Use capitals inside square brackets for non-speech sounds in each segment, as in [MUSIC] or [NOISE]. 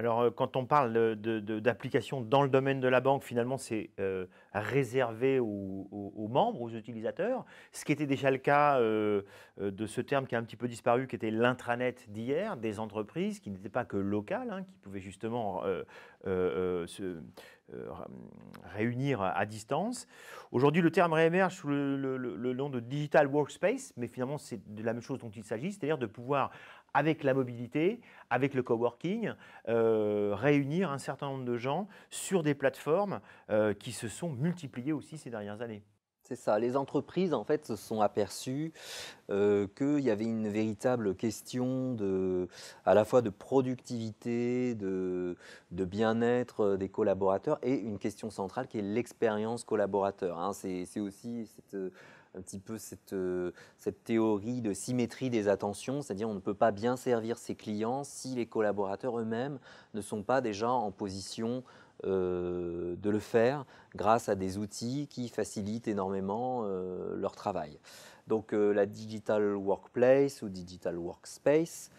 Alors, euh, quand on parle d'applications dans le domaine de la banque, finalement, c'est euh, réservé aux, membres, aux utilisateurs. Ce qui était déjà le cas euh, de ce terme qui a un petit peu disparu, qui était l'intranet d'hier, des entreprises, qui n'étaient pas que locales, hein, qui pouvaient justement euh, euh, se euh, réunir à distance. Aujourd'hui, le terme réémerge sous le, nom de Digital Workspace, mais finalement, c'est de la même chose dont il s'agit, c'est-à-dire de pouvoir, avec la mobilité, avec le coworking, réunir un certain nombre de gens sur des plateformes qui se sont multipliées aussi ces dernières années. C'est ça. Les entreprises, en fait, se sont aperçues euh, qu'il y avait une véritable question de, à la fois de productivité, de, bien-être euh, des collaborateurs et une question centrale qui est l'expérience collaborateur. Hein. C'est aussi euh, un petit peu cette, cette théorie de symétrie des attentions, c'est-à-dire on ne peut pas bien servir ses clients si les collaborateurs eux-mêmes ne sont pas déjà en position euh, de le faire grâce à des outils qui facilitent énormément euh, leur travail. Donc euh, la digital workplace ou digital workspace,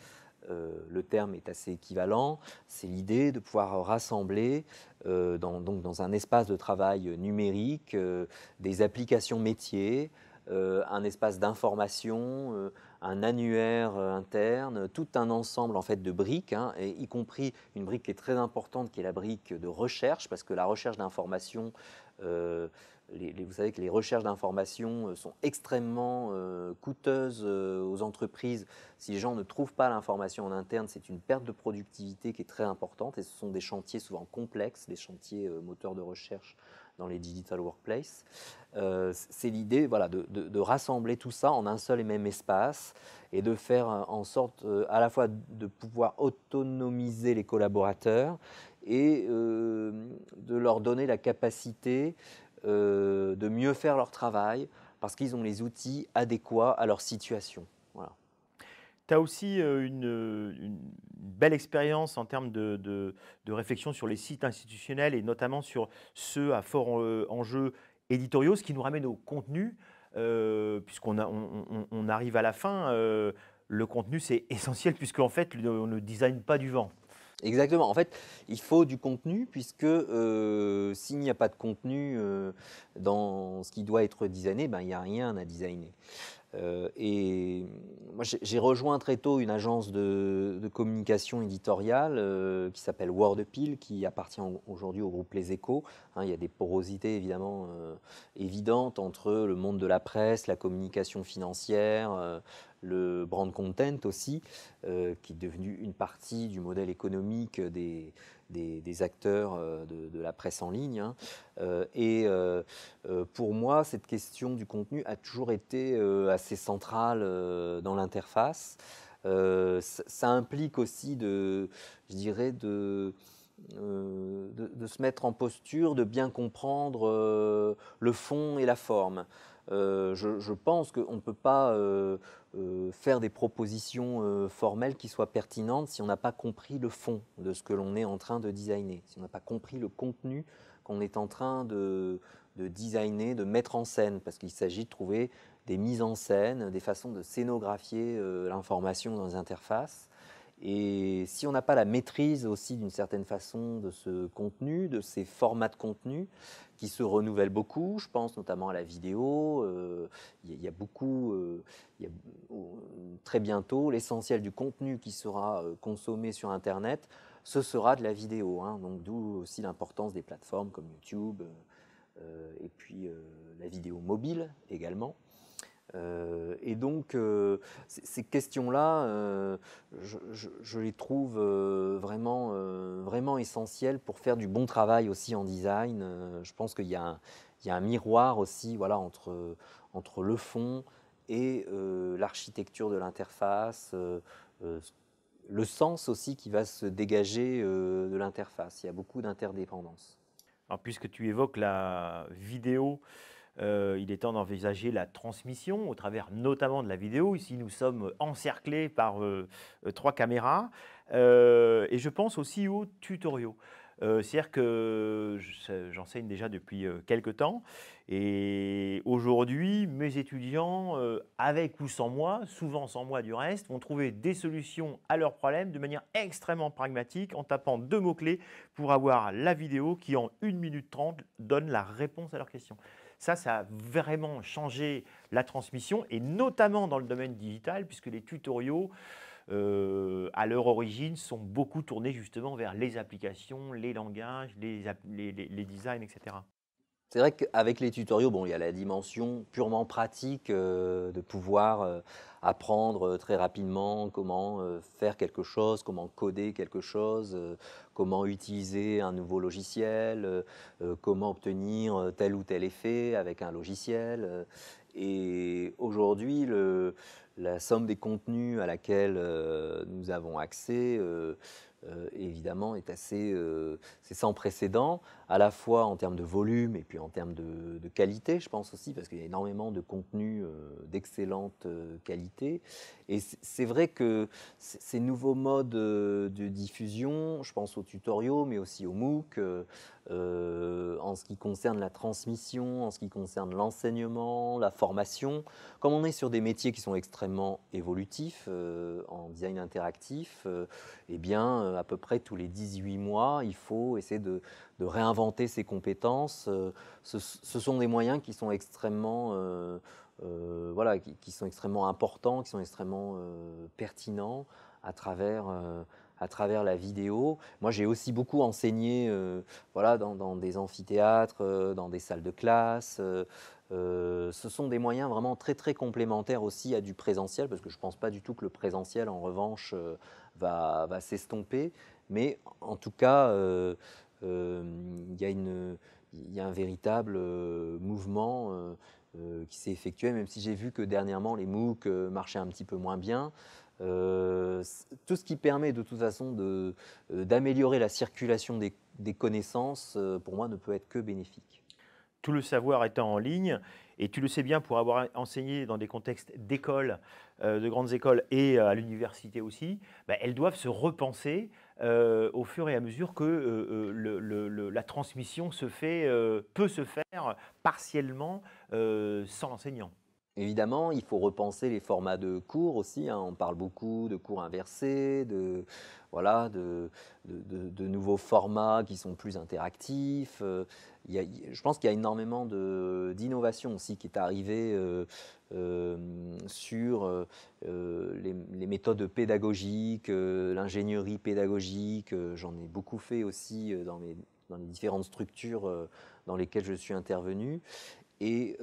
le terme est assez équivalent, c'est l'idée de pouvoir rassembler donc dans un espace de travail numérique des applications métiers, un espace d'information un annuaire euh, interne, tout un ensemble en fait de briques, hein, y compris une brique qui est très importante, qui est la brique de recherche, parce que la recherche d'information euh, vous savez que les recherches d'information euh, sont extrêmement coûteuses aux entreprises. Si les gens ne trouvent pas l'information en interne, c'est une perte de productivité qui est très importante et ce sont des chantiers souvent complexes, des chantiers moteurs de recherche dans les digital workplace. Euh, c'est l'idée voilà, de, rassembler tout ça en un seul et même espace et de faire euh, en sorte euh, à la fois de pouvoir autonomiser les collaborateurs et de leur donner la capacité de mieux faire leur travail parce qu'ils ont les outils adéquats à leur situation. Voilà. Tu aussi euh, euh, une, belle expérience en termes de, réflexion sur les sites institutionnels et notamment sur ceux à fort euh, enjeu éditoriaux, ce qui nous ramène au contenu, puisqu'on arrive à la fin. le contenu, c'est [LAUGHS] essentiel puisqu'en fait, on ne design pas du vent. Exactement. En fait, il faut du contenu, puisque euh, s'il n'y a pas de contenu euh, dans ce qui doit être designé, ben, il n'y a rien à designer. Euh, et moi, j'ai rejoint très tôt une agence de, communication éditoriale qui s'appelle Wordpil, qui appartient aujourd'hui au groupe Les Échos. Hein, il y a des porosités évidemment évidentes entre le monde de la presse, la communication financière, le brand content aussi, euh, qui est devenu une partie du modèle économique des, des, acteurs euh, de, la presse en ligne. Hein. Euh, et pour moi, cette question du contenu a toujours été assez centrale dans l'interface. Ça, ça, implique aussi de, je dirais, de euh, de, se mettre en posture, de bien comprendre euh, le fond et la forme. Euh, je, pense qu'on ne peut pas faire des propositions formelles qui soient pertinentes si on n'a pas compris le fond de ce que l'on est en train de designer, si on n'a pas compris le contenu qu'on est en train de, de, designer, de mettre en scène, parce qu'il s'agit de trouver des mises en scène, des façons de scénographier l'information dans les interfaces. Et si on n'a pas la maîtrise aussi d'une certaine façon de ce contenu, de ces formats de contenu qui se renouvellent beaucoup, je pense notamment à la vidéo, euh, il y, a beaucoup, euh, euh, très bientôt, l'essentiel du contenu qui sera consommé sur Internet, ce sera de la vidéo. Hein. donc d'où aussi l'importance des plateformes comme YouTube et puis la vidéo mobile également. Euh, et donc, euh, ces questions-là, euh, je, les trouve vraiment, vraiment essentielles pour faire du bon travail aussi en design. je pense qu'il y, y, a un miroir aussi voilà, entre, entre le fond et l'architecture de l'interface, le sens aussi qui va se dégager de l'interface. Il y a beaucoup d'interdépendance. puisque tu évoques la vidéo, euh, il est temps d'envisager la transmission au travers notamment de la vidéo. Ici, nous sommes encerclés par euh, euh, trois caméras. et je pense aussi aux tutoriaux. C'est-à-dire que j'enseigne déjà depuis quelques temps et aujourd'hui, mes étudiants, avec ou sans moi, souvent sans moi du reste, vont trouver des solutions à leurs problèmes de manière extrêmement pragmatique en tapant deux mots-clés pour avoir la vidéo qui en 1 minute 30 donne la réponse à leurs questions. Ça, ça a vraiment changé la transmission, et notamment dans le domaine digital, puisque les tutoriaux, euh, à leur origine, sont beaucoup tournés justement vers les applications, les langages, les, les, designs, etc. C'est vrai qu'avec les tutoriaux, bon, il y a la dimension purement pratique euh, de pouvoir euh, apprendre euh, très rapidement comment euh, faire quelque chose, comment coder quelque chose, euh, comment utiliser un nouveau logiciel, comment obtenir tel ou tel effet avec un logiciel. Et aujourd'hui, la somme des contenus à laquelle nous avons accès, évidemment, est assez c'est sans précédent, à la fois en termes de volume et puis en termes de, qualité, je pense aussi, parce qu'il y a énormément de contenu euh, d'excellente euh, qualité. Et c'est vrai que ces nouveaux modes euh, de diffusion, je pense aux tutoriaux, mais aussi aux MOOC, en ce qui concerne la transmission, en ce qui concerne l'enseignement, la formation, comme on est sur des métiers qui sont extrêmement évolutifs en design interactif, eh bien, à peu près tous les 18 mois, il faut essayer de, réinventer ses compétences. Euh, ce, sont des moyens qui sont extrêmement, euh, euh, voilà, qui, sont extrêmement importants, qui sont extrêmement pertinents à travers à travers la vidéo. Moi, j'ai aussi beaucoup enseigné voilà, dans, des amphithéâtres, dans des salles de classe, euh, ce sont des moyens vraiment très très complémentaires aussi à du présentiel, parce que je ne pense pas du tout que le présentiel, en revanche, euh, va, s'estomper. Mais en tout cas, euh, il y, y, a un véritable mouvement qui s'est effectué, même si j'ai vu que dernièrement les MOOC marchaient un petit peu moins bien. tout ce qui permet de toute façon d'améliorer la circulation des connaissances, pour moi, ne peut être que bénéfique tout le savoir étant en ligne. Et tu le sais bien pour avoir enseigné dans des contextes d'école, euh, de grandes écoles et euh, à l'université aussi, bah, elles doivent se repenser euh, au fur et à mesure que la transmission se fait, peut se faire partiellement sans l'enseignant. Évidemment, il faut repenser les formats de cours aussi. Hein. On parle beaucoup de cours inversés, de, voilà, de, de, nouveaux formats qui sont plus interactifs. Euh. je pense qu'il y a énormément d'innovation aussi qui est arrivée euh, euh, sur les, méthodes pédagogiques, l'ingénierie pédagogique. J'en ai beaucoup fait aussi dans, dans les différentes structures dans lesquelles je suis intervenu. Et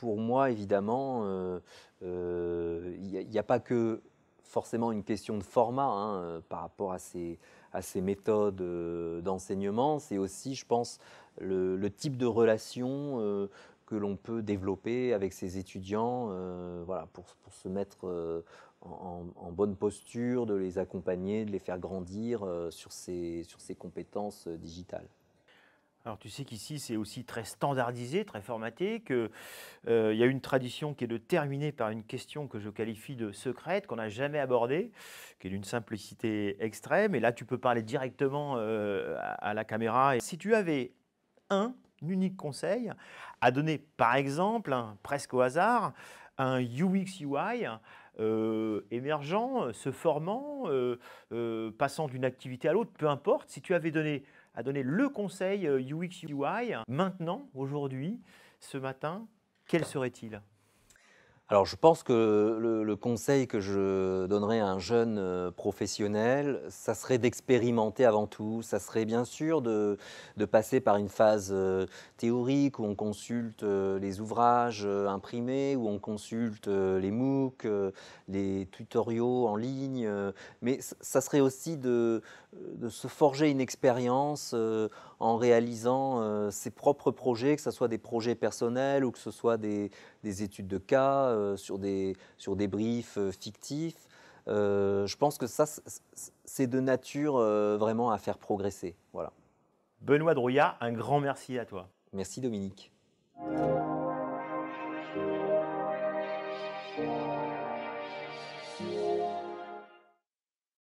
pour moi, évidemment, il euh, n'y euh, a, pas que forcément une question de format hein, euh, par rapport à ces, méthodes d'enseignement, c'est aussi, je pense, le, type de relation que l'on peut développer avec ses étudiants pour, se mettre en, bonne posture, de les accompagner, de les faire grandir sur, sur ces compétences digitales. Alors tu sais qu'ici c'est aussi très standardisé, très formaté, qu'il euh, y a une tradition qui est de terminer par une question que je qualifie de secrète, qu'on n'a jamais abordée, qui est d'une simplicité extrême. Et là tu peux parler directement euh, à, la caméra. Et si tu avais un, unique conseil à donner par exemple, presque au hasard, un UX UI euh, émergent, se formant, passant d'une activité à l'autre, peu importe, si tu avais donné à donner le conseil UX euh, UI maintenant, aujourd'hui, ce matin, quel serait-il alors je pense que le, conseil que je donnerais à un jeune euh, professionnel, ça serait d'expérimenter avant tout, ça serait bien sûr de, de, passer par une phase euh, théorique où on consulte les ouvrages imprimés, où on consulte les MOOC, les tutoriaux en ligne, mais ça serait aussi de, euh, de se forger une expérience euh, en réalisant euh, ses propres projets, que ce soit des projets personnels ou que ce soit des, études de cas sur, des, sur des briefs fictifs. je pense que ça, c'est de nature vraiment à faire progresser. Voilà. Benoît Drouillat, un grand merci à toi. Merci Dominique.